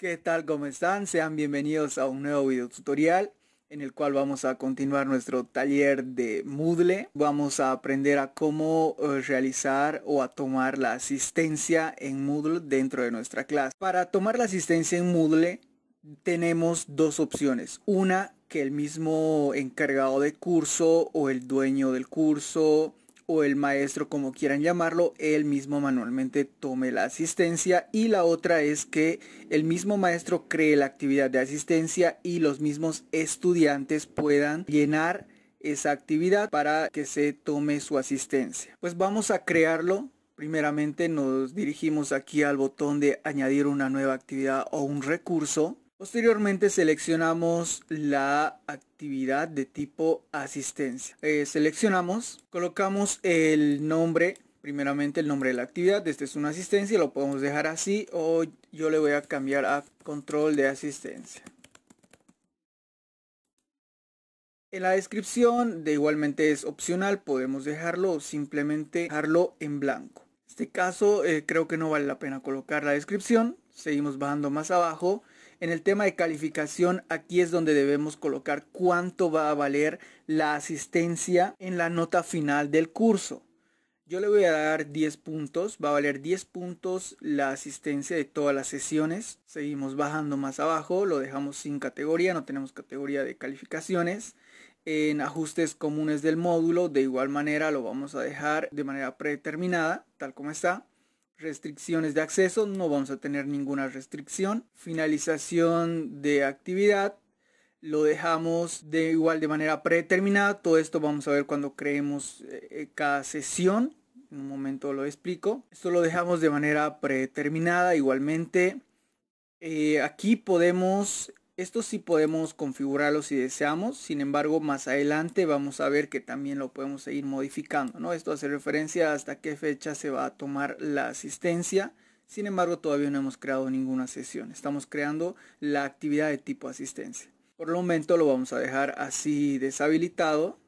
¿Qué tal? ¿Cómo están? Sean bienvenidos a un nuevo video tutorial en el cual vamos a continuar nuestro taller de Moodle. Vamos a aprender a cómo eh, realizar o a tomar la asistencia en Moodle dentro de nuestra clase. Para tomar la asistencia en Moodle tenemos dos opciones. Una que el mismo encargado de curso o el dueño del curso o el maestro, como quieran llamarlo, él mismo manualmente tome la asistencia y la otra es que el mismo maestro cree la actividad de asistencia y los mismos estudiantes puedan llenar esa actividad para que se tome su asistencia. Pues vamos a crearlo. Primeramente nos dirigimos aquí al botón de añadir una nueva actividad o un recurso Posteriormente seleccionamos la actividad de tipo asistencia. Eh, seleccionamos, colocamos el nombre, primeramente el nombre de la actividad. Este es una asistencia, lo podemos dejar así o yo le voy a cambiar a control de asistencia. En la descripción de igualmente es opcional, podemos dejarlo o simplemente dejarlo en blanco. En este caso eh, creo que no vale la pena colocar la descripción. Seguimos bajando más abajo. En el tema de calificación, aquí es donde debemos colocar cuánto va a valer la asistencia en la nota final del curso. Yo le voy a dar 10 puntos, va a valer 10 puntos la asistencia de todas las sesiones. Seguimos bajando más abajo, lo dejamos sin categoría, no tenemos categoría de calificaciones. En ajustes comunes del módulo, de igual manera lo vamos a dejar de manera predeterminada, tal como está. Restricciones de acceso, no vamos a tener ninguna restricción. Finalización de actividad, lo dejamos de igual de manera predeterminada. Todo esto vamos a ver cuando creemos eh, eh, cada sesión. En un momento lo explico. Esto lo dejamos de manera predeterminada igualmente. Eh, aquí podemos esto sí podemos configurarlo si deseamos, sin embargo más adelante vamos a ver que también lo podemos seguir modificando, Esto hace referencia hasta qué fecha se va a tomar la asistencia, sin embargo todavía no hemos creado ninguna sesión, estamos creando la actividad de tipo asistencia. Por el momento lo vamos a dejar así deshabilitado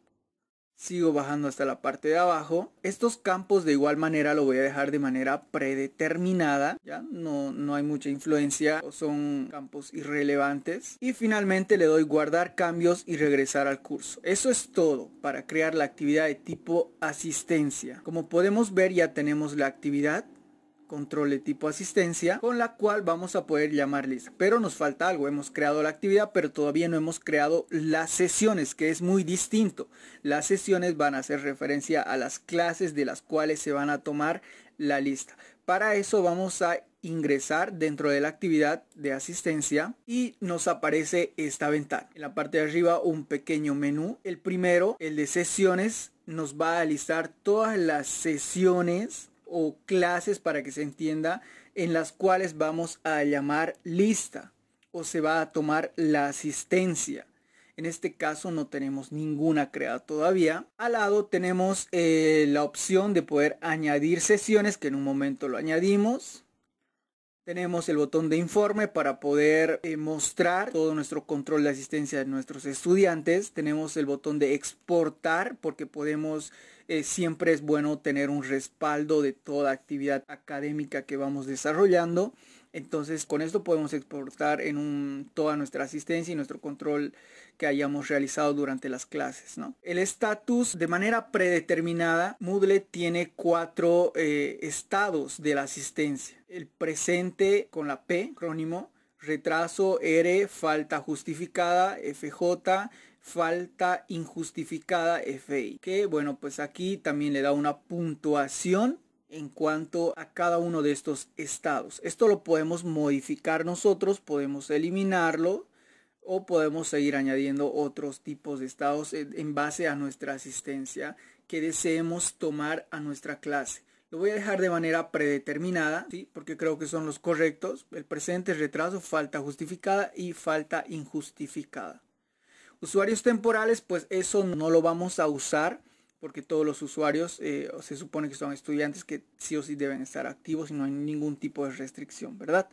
Sigo bajando hasta la parte de abajo. Estos campos de igual manera lo voy a dejar de manera predeterminada. Ya no, no hay mucha influencia o son campos irrelevantes. Y finalmente le doy guardar cambios y regresar al curso. Eso es todo para crear la actividad de tipo asistencia. Como podemos ver ya tenemos la actividad control de tipo asistencia, con la cual vamos a poder llamar lista. Pero nos falta algo, hemos creado la actividad, pero todavía no hemos creado las sesiones, que es muy distinto. Las sesiones van a hacer referencia a las clases de las cuales se van a tomar la lista. Para eso vamos a ingresar dentro de la actividad de asistencia y nos aparece esta ventana. En la parte de arriba un pequeño menú. El primero, el de sesiones, nos va a listar todas las sesiones o clases para que se entienda en las cuales vamos a llamar lista o se va a tomar la asistencia. En este caso no tenemos ninguna creada todavía. Al lado tenemos eh, la opción de poder añadir sesiones que en un momento lo añadimos. Tenemos el botón de informe para poder eh, mostrar todo nuestro control de asistencia de nuestros estudiantes. Tenemos el botón de exportar porque podemos, eh, siempre es bueno tener un respaldo de toda actividad académica que vamos desarrollando. Entonces, con esto podemos exportar en toda nuestra asistencia y nuestro control que hayamos realizado durante las clases. El estatus de manera predeterminada, Moodle tiene cuatro eh, estados de la asistencia. El presente con la P, acrónimo, retraso, R, falta justificada, FJ, falta injustificada, FI. Que bueno, pues aquí también le da una puntuación en cuanto a cada uno de estos estados. Esto lo podemos modificar nosotros, podemos eliminarlo o podemos seguir añadiendo otros tipos de estados en base a nuestra asistencia que deseemos tomar a nuestra clase. Lo voy a dejar de manera predeterminada, porque creo que son los correctos. El presente, retraso, falta justificada y falta injustificada. Usuarios temporales, pues eso no lo vamos a usar porque todos los usuarios eh, se supone que son estudiantes que sí o sí deben estar activos y no hay ningún tipo de restricción, ¿verdad?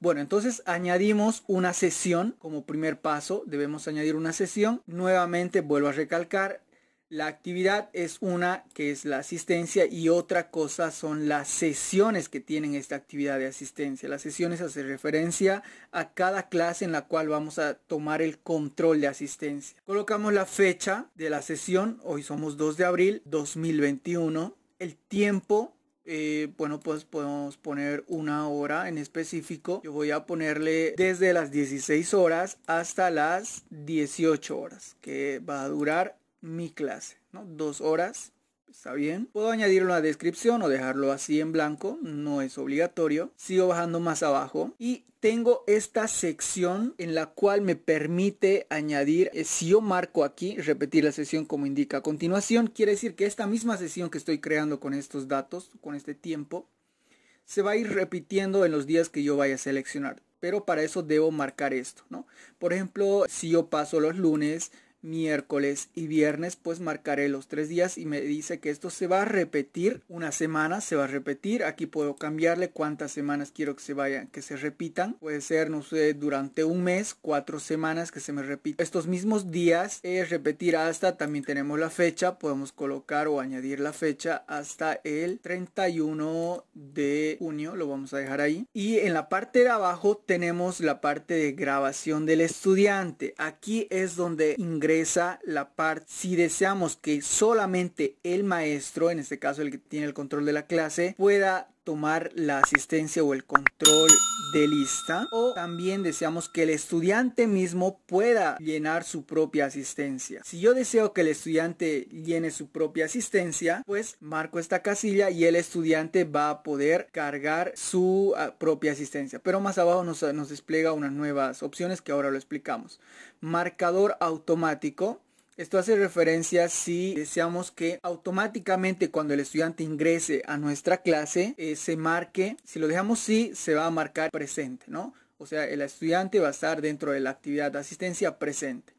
Bueno, entonces añadimos una sesión como primer paso, debemos añadir una sesión. Nuevamente vuelvo a recalcar, la actividad es una que es la asistencia y otra cosa son las sesiones que tienen esta actividad de asistencia. Las sesiones hacen referencia a cada clase en la cual vamos a tomar el control de asistencia. Colocamos la fecha de la sesión, hoy somos 2 de abril 2021. El tiempo eh, bueno, pues podemos poner una hora en específico. Yo voy a ponerle desde las 16 horas hasta las 18 horas, que va a durar mi clase, ¿no? Dos horas, está bien. Puedo añadir una descripción o dejarlo así en blanco, no es obligatorio. Sigo bajando más abajo y tengo esta sección en la cual me permite añadir, eh, si yo marco aquí, repetir la sesión como indica a continuación, quiere decir que esta misma sesión que estoy creando con estos datos, con este tiempo, se va a ir repitiendo en los días que yo vaya a seleccionar. Pero para eso debo marcar esto, ¿no? Por ejemplo, si yo paso los lunes, miércoles y viernes, pues marcaré los tres días y me dice que esto se va a repetir una semana, se va a repetir. Aquí puedo cambiarle cuántas semanas quiero que se vayan, que se repitan. Puede ser, no sé, durante un mes, cuatro semanas que se me repita. Estos mismos días es repetir hasta, también tenemos la fecha, podemos colocar o añadir la fecha hasta el 31 de junio, lo vamos a dejar ahí. Y en la parte de abajo tenemos la parte de grabación del estudiante. Aquí es donde ingresa esa la parte, si deseamos que solamente el maestro, en este caso el que tiene el control de la clase, pueda tomar la asistencia o el control de lista o también deseamos que el estudiante mismo pueda llenar su propia asistencia. Si yo deseo que el estudiante llene su propia asistencia, pues marco esta casilla y el estudiante va a poder cargar su ah, propia asistencia. Pero más abajo nos, despliega unas nuevas opciones que ahora lo explicamos. Marcador automático esto hace referencia si deseamos que automáticamente cuando el estudiante ingrese a nuestra clase eh, se marque, si lo dejamos sí, se va a marcar presente, ¿no? O sea, el estudiante va a estar dentro de la actividad de asistencia presente.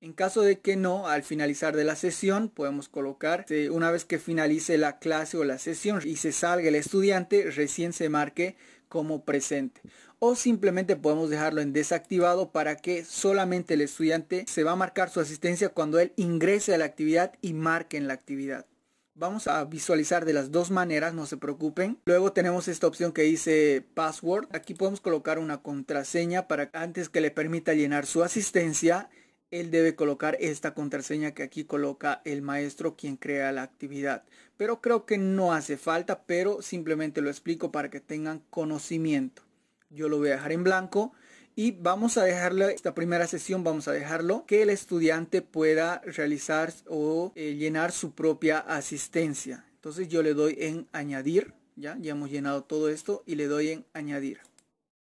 En caso de que no, al finalizar de la sesión podemos colocar, eh, una vez que finalice la clase o la sesión y se salga el estudiante, recién se marque como presente o simplemente podemos dejarlo en desactivado para que solamente el estudiante se va a marcar su asistencia cuando él ingrese a la actividad y marque en la actividad. Vamos a visualizar de las dos maneras, no se preocupen. Luego tenemos esta opción que dice password. Aquí podemos colocar una contraseña para antes que le permita llenar su asistencia él debe colocar esta contraseña que aquí coloca el maestro quien crea la actividad. Pero creo que no hace falta, pero simplemente lo explico para que tengan conocimiento. Yo lo voy a dejar en blanco y vamos a dejarle, esta primera sesión vamos a dejarlo que el estudiante pueda realizar o eh, llenar su propia asistencia. Entonces yo le doy en añadir, ya, ya hemos llenado todo esto y le doy en añadir.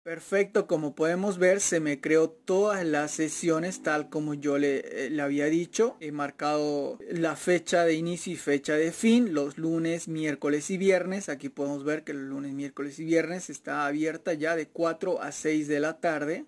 Perfecto, como podemos ver se me creó todas las sesiones tal como yo eh, le, había dicho. He marcado la fecha de inicio y fecha de fin, los lunes, miércoles y viernes. Aquí podemos ver que los lunes, miércoles y viernes está abierta ya de 4 a 6 de la tarde.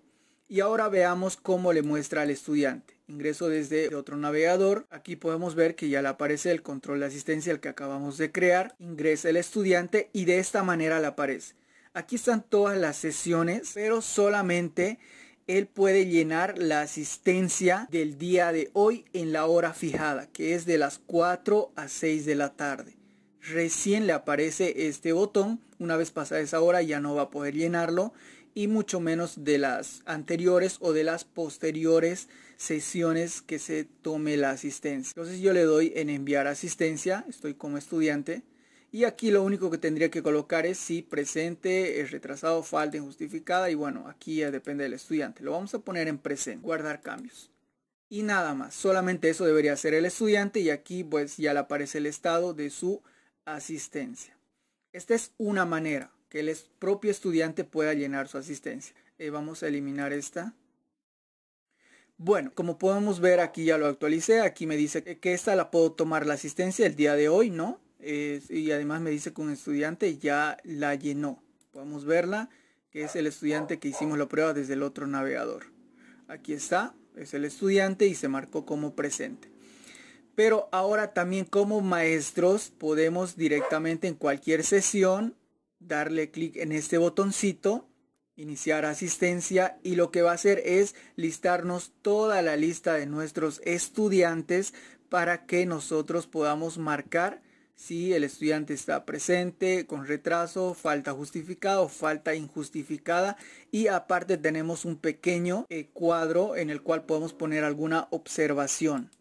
Y ahora veamos cómo le muestra al estudiante. Ingreso desde otro navegador. Aquí podemos ver que ya le aparece el control de asistencia al que acabamos de crear. Ingresa el estudiante y de esta manera le aparece. Aquí están todas las sesiones, pero solamente él puede llenar la asistencia del día de hoy en la hora fijada, que es de las 4 a 6 de la tarde. Recién le aparece este botón, una vez pasada esa hora ya no va a poder llenarlo y mucho menos de las anteriores o de las posteriores sesiones que se tome la asistencia. Entonces yo le doy en enviar asistencia, estoy como estudiante, y aquí lo único que tendría que colocar es si presente, es eh, retrasado, falta injustificada. Y bueno, aquí ya depende del estudiante. Lo vamos a poner en presente, guardar cambios. Y nada más, solamente eso debería ser el estudiante y aquí pues ya le aparece el estado de su asistencia. Esta es una manera que el propio estudiante pueda llenar su asistencia. Eh, vamos a eliminar esta. Bueno, como podemos ver aquí ya lo actualicé, aquí me dice que esta la puedo tomar la asistencia el día de hoy, ¿no? y además me dice que un estudiante ya la llenó. Podemos verla, que es el estudiante que hicimos la prueba desde el otro navegador. Aquí está, es el estudiante y se marcó como presente. Pero ahora también como maestros podemos directamente en cualquier sesión darle clic en este botoncito, iniciar asistencia y lo que va a hacer es listarnos toda la lista de nuestros estudiantes para que nosotros podamos marcar si el estudiante está presente con retraso, falta justificada o falta injustificada y aparte tenemos un pequeño eh, cuadro en el cual podemos poner alguna observación.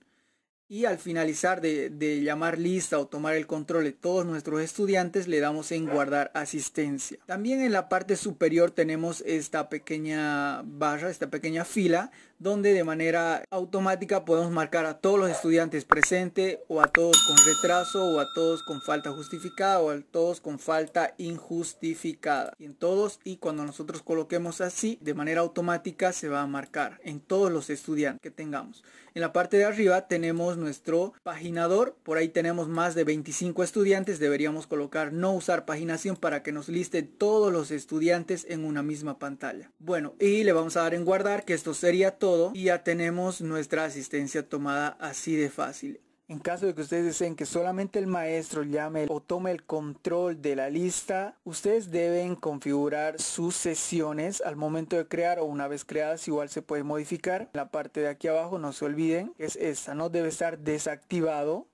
Y al finalizar de, de llamar lista o tomar el control de todos nuestros estudiantes, le damos en guardar asistencia. También en la parte superior tenemos esta pequeña barra, esta pequeña fila, donde de manera automática podemos marcar a todos los estudiantes presentes o a todos con retraso o a todos con falta justificada o a todos con falta injustificada. En todos y cuando nosotros coloquemos así, de manera automática se va a marcar en todos los estudiantes que tengamos. En la parte de arriba tenemos nuestro paginador, por ahí tenemos más de 25 estudiantes, deberíamos colocar no usar paginación para que nos liste todos los estudiantes en una misma pantalla. Bueno, y le vamos a dar en guardar que esto sería todo y ya tenemos nuestra asistencia tomada así de fácil. En caso de que ustedes deseen que solamente el maestro llame o tome el control de la lista, ustedes deben configurar sus sesiones al momento de crear o una vez creadas igual se puede modificar. La parte de aquí abajo no se olviden es esta, no debe estar desactivado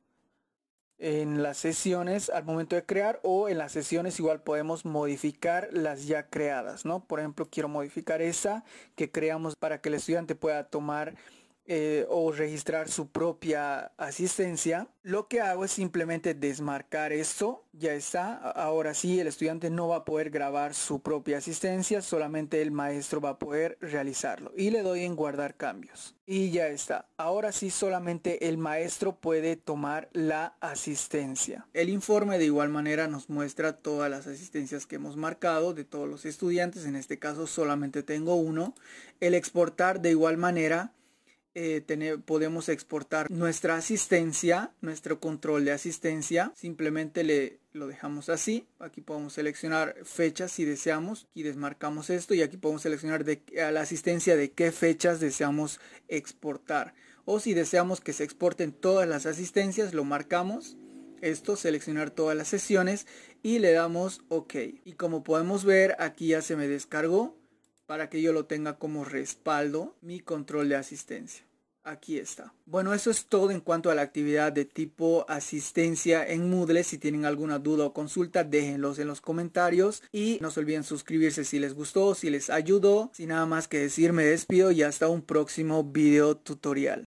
en las sesiones al momento de crear o en las sesiones igual podemos modificar las ya creadas, ¿no? Por ejemplo, quiero modificar esa que creamos para que el estudiante pueda tomar eh, o registrar su propia asistencia. Lo que hago es simplemente desmarcar esto. Ya está. Ahora sí, el estudiante no va a poder grabar su propia asistencia. Solamente el maestro va a poder realizarlo. Y le doy en guardar cambios. Y ya está. Ahora sí, solamente el maestro puede tomar la asistencia. El informe de igual manera nos muestra todas las asistencias que hemos marcado de todos los estudiantes. En este caso solamente tengo uno. El exportar de igual manera eh, podemos exportar nuestra asistencia, nuestro control de asistencia. Simplemente le, lo dejamos así. Aquí podemos seleccionar fechas si deseamos y desmarcamos esto y aquí podemos seleccionar de, a la asistencia de qué fechas deseamos exportar. O si deseamos que se exporten todas las asistencias, lo marcamos. Esto, seleccionar todas las sesiones y le damos OK. Y como podemos ver, aquí ya se me descargó para que yo lo tenga como respaldo mi control de asistencia. Aquí está. Bueno, eso es todo en cuanto a la actividad de tipo asistencia en Moodle. Si tienen alguna duda o consulta, déjenlos en los comentarios y no se olviden suscribirse si les gustó, si les ayudó. Sin nada más que decir, me despido y hasta un próximo video tutorial.